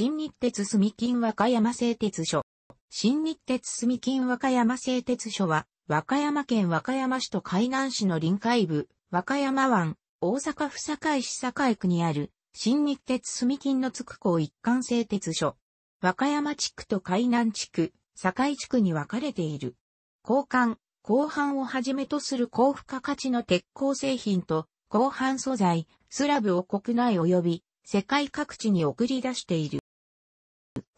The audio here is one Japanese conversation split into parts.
新日鉄住金和歌山製鉄所。新日鉄住金和歌山製鉄所は、和歌山県和歌山市と海南市の臨海部、和歌山湾、大阪府堺市堺区にある、新日鉄住金の津区港一貫製鉄所。和歌山地区と海南地区、堺地区に分かれている。交換、後半をはじめとする高付加価値の鉄鋼製品と、後半素材、スラブを国内及び世界各地に送り出している。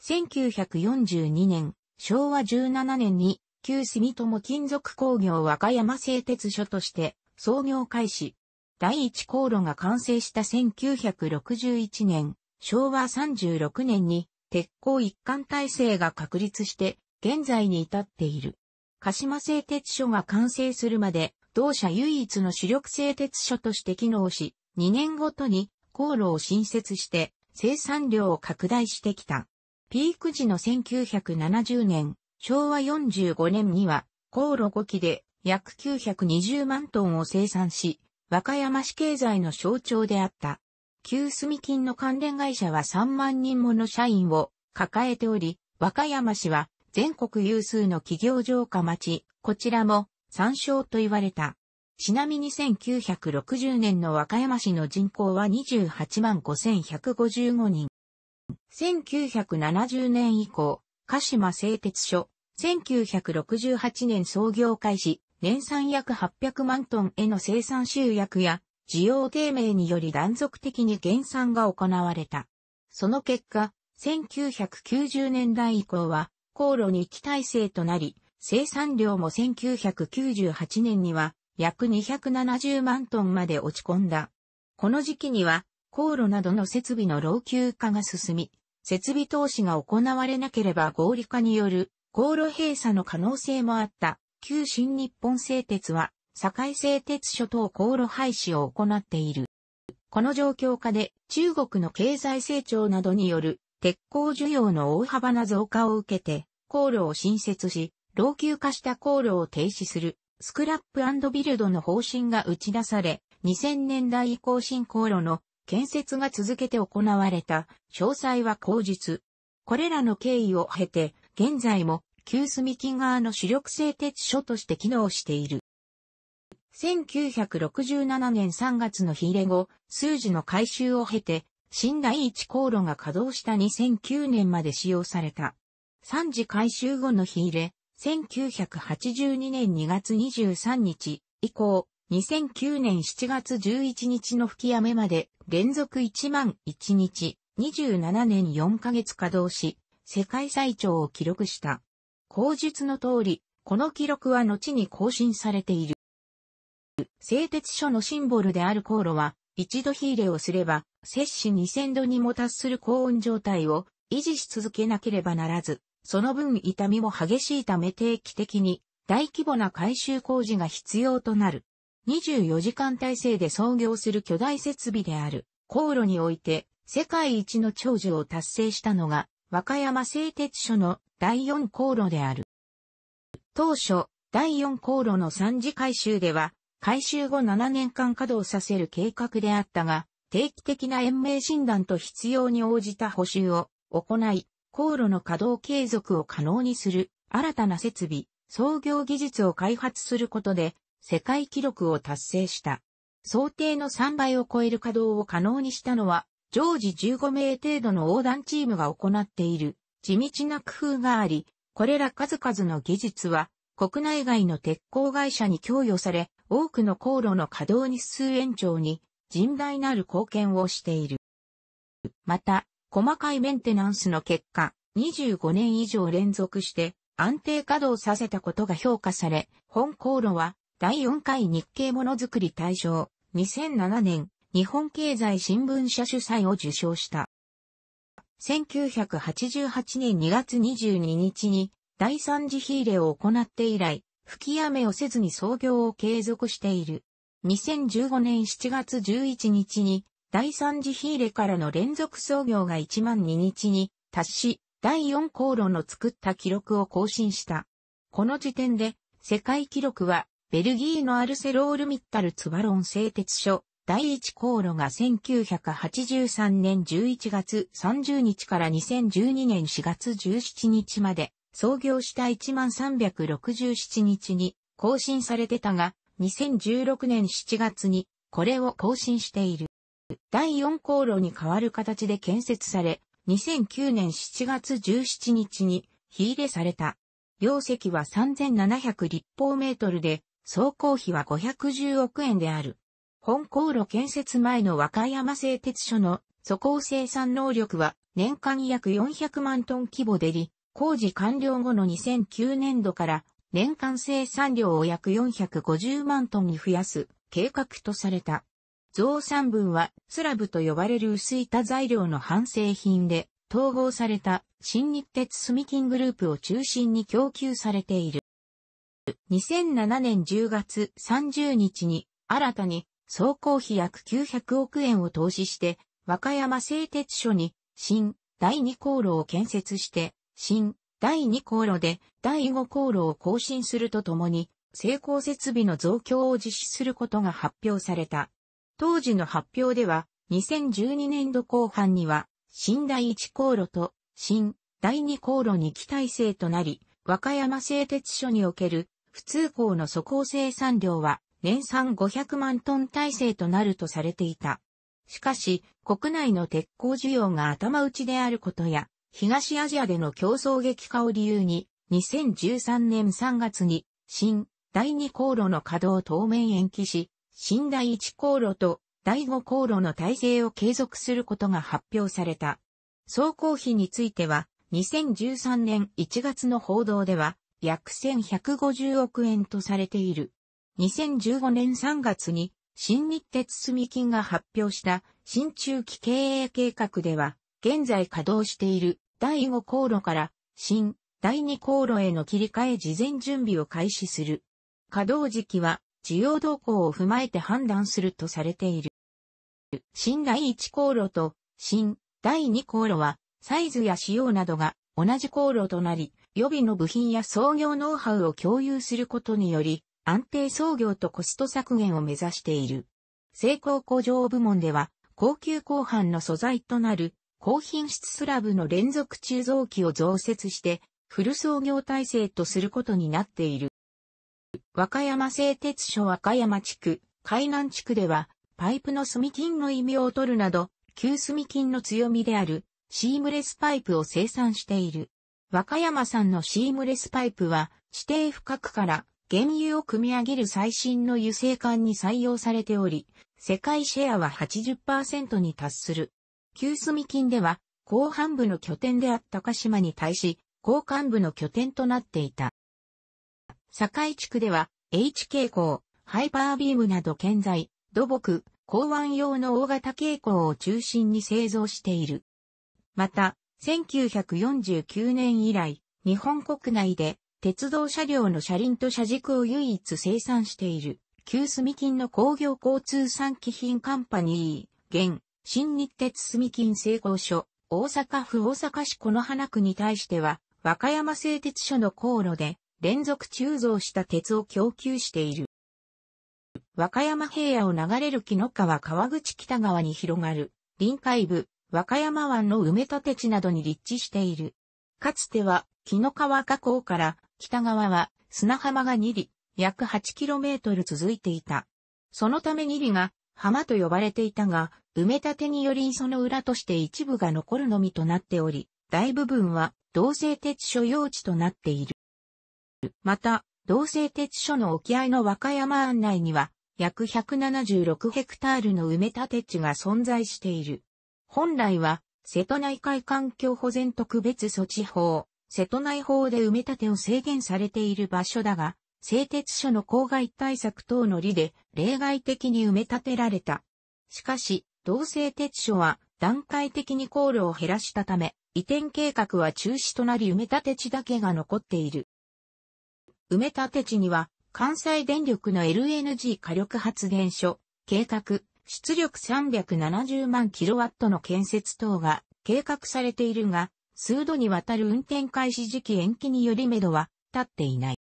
1942年、昭和17年に、旧住友金属工業和歌山製鉄所として創業開始。第一航路が完成した1961年、昭和36年に鉄鋼一貫体制が確立して現在に至っている。鹿島製鉄所が完成するまで同社唯一の主力製鉄所として機能し、2年ごとに航路を新設して生産量を拡大してきた。ピーク時の1970年、昭和45年には、航路5機で約920万トンを生産し、和歌山市経済の象徴であった。旧住金の関連会社は3万人もの社員を抱えており、和歌山市は全国有数の企業城下町、こちらも参照と言われた。ちなみに1960年の和歌山市の人口は28万5155人。1970年以降、鹿島製鉄所、1968年創業開始、年産約800万トンへの生産集約や、需要低迷により断続的に減産が行われた。その結果、1990年代以降は、航路に期体制となり、生産量も1998年には約270万トンまで落ち込んだ。この時期には航路などの設備の老朽化が進み、設備投資が行われなければ合理化による航路閉鎖の可能性もあった旧新日本製鉄は堺製鉄所等航路廃止を行っている。この状況下で中国の経済成長などによる鉄鋼需要の大幅な増加を受けて航路を新設し、老朽化した航路を停止するスクラップビルドの方針が打ち出され、2000年代以降新航路の建設が続けて行われた、詳細は口日。これらの経緯を経て、現在も旧住木川の主力製鉄所として機能している。1967年3月の日入れ後、数字の改修を経て、新第一航路が稼働した2009年まで使用された。3次改修後の日入れ、1982年2月23日以降、2009年7月11日の吹き雨まで連続1万1日27年4ヶ月稼働し、世界最長を記録した。口述の通り、この記録は後に更新されている。製鉄所のシンボルである航路は、一度火入れをすれば、摂氏2000度にも達する高温状態を維持し続けなければならず、その分痛みも激しいため定期的に大規模な改修工事が必要となる。24時間体制で操業する巨大設備である、航路において、世界一の長寿を達成したのが、和歌山製鉄所の第4航路である。当初、第4航路の3次改修では、改修後7年間稼働させる計画であったが、定期的な延命診断と必要に応じた補修を行い、航路の稼働継続を可能にする新たな設備、創業技術を開発することで、世界記録を達成した。想定の3倍を超える稼働を可能にしたのは、常時15名程度の横断チームが行っている地道な工夫があり、これら数々の技術は国内外の鉄鋼会社に供与され、多くの航路の稼働日数延長に甚大なる貢献をしている。また、細かいメンテナンスの結果、25年以上連続して安定稼働させたことが評価され、本航路は第4回日経ものづくり大賞、2007年、日本経済新聞社主催を受賞した。1988年2月22日に、第三次火入れを行って以来、吹き雨をせずに創業を継続している。2015年7月11日に、第三次火入れからの連続創業が1万2日に達し、第4航路の作った記録を更新した。この時点で、世界記録はベルギーのアルセロールミッタルツバロン製鉄所第1航路が1983年11月30日から2012年4月17日まで創業した1367日に更新されてたが2016年7月にこれを更新している。第4航路に変わる形で建設され2009年7月17日に火入れされた。容積は3700立方メートルで、総工費は510億円である。本航路建設前の和歌山製鉄所の素工生産能力は年間約400万トン規模でり、工事完了後の2009年度から年間生産量を約450万トンに増やす計画とされた。増産分はスラブと呼ばれる薄板材料の半製品で統合された新日鉄住金グループを中心に供給されている。2007年10月30日に新たに総工費約900億円を投資して和歌山製鉄所に新第2航路を建設して新第2航路で第5航路を更新するとともに成功設備の増強を実施することが発表された。当時の発表では2012年度後半には新第1航路と新第2航路に期待制となり、和歌山製鉄所における普通港の素鋼生産量は年産500万トン体制となるとされていた。しかし、国内の鉄鋼需要が頭打ちであることや、東アジアでの競争激化を理由に、2013年3月に、新、第2航路の稼働を当面延期し、新第1航路と第5航路の体制を継続することが発表された。総工費については、2013年1月の報道では、約1150億円とされている。2015年3月に新日鉄住金が発表した新中期経営計画では、現在稼働している第5航路から新第2航路への切り替え事前準備を開始する。稼働時期は需要動向を踏まえて判断するとされている。新第1航路と新第2航路はサイズや仕様などが同じ航路となり、予備の部品や創業ノウハウを共有することにより、安定創業とコスト削減を目指している。成功工場部門では、高級鋼板の素材となる高品質スラブの連続鋳造機を増設して、フル創業体制とすることになっている。和歌山製鉄所和歌山地区、海南地区では、パイプの炭金の異名を取るなど、旧炭金の強みである、シームレスパイプを生産している。和歌山さんのシームレスパイプは指定深くから原油を組み上げる最新の油性管に採用されており、世界シェアは80%に達する。旧住金では後半部の拠点であった鹿島に対し、後半部の拠点となっていた。堺地区では H 傾向、ハイパービームなど建材、土木、港湾用の大型傾向を中心に製造している。また、1949年以来、日本国内で鉄道車両の車輪と車軸を唯一生産している、旧住金の工業交通産機品カンパニー、現、新日鉄住金製鋼所、大阪府大阪市この花区に対しては、和歌山製鉄所の航路で、連続鋳造した鉄を供給している。和歌山平野を流れる木の川川口北側に広がる、臨海部、和歌山湾の埋め立て地などに立地している。かつては、木の川河口から北側は砂浜が2里、約 8km 続いていた。そのため2里が浜と呼ばれていたが、埋め立てによりその裏として一部が残るのみとなっており、大部分は同性鉄所用地となっている。また、同性鉄所の沖合の和歌山案内には、約176ヘクタールの埋め立て地が存在している。本来は、瀬戸内海環境保全特別措置法、瀬戸内法で埋め立てを制限されている場所だが、製鉄所の公害対策等の理で例外的に埋め立てられた。しかし、同製鉄所は段階的に航路を減らしたため、移転計画は中止となり埋め立て地だけが残っている。埋め立て地には関西電力の LNG 火力発電所、計画、出力370万キロワットの建設等が計画されているが、数度にわたる運転開始時期延期により目処は立っていない。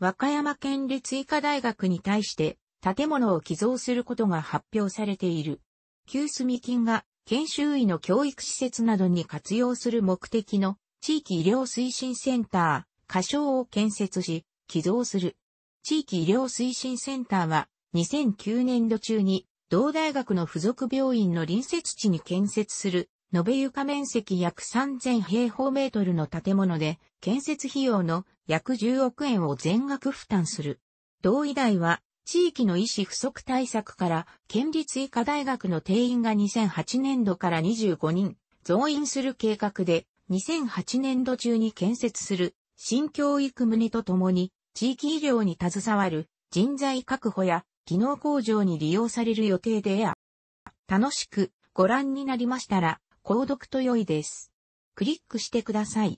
和歌山県立医科大学に対して建物を寄贈することが発表されている。旧住金が研修医の教育施設などに活用する目的の地域医療推進センター、仮称を建設し、寄贈する。地域医療推進センターは2009年度中に同大学の付属病院の隣接地に建設する、延べ床面積約3000平方メートルの建物で、建設費用の約10億円を全額負担する。同医大は、地域の医師不足対策から、県立医科大学の定員が2008年度から25人、増員する計画で、2008年度中に建設する、新教育棟とともに、地域医療に携わる人材確保や機能向上に利用される予定でや、楽しくご覧になりましたら、購読と良いです。クリックしてください。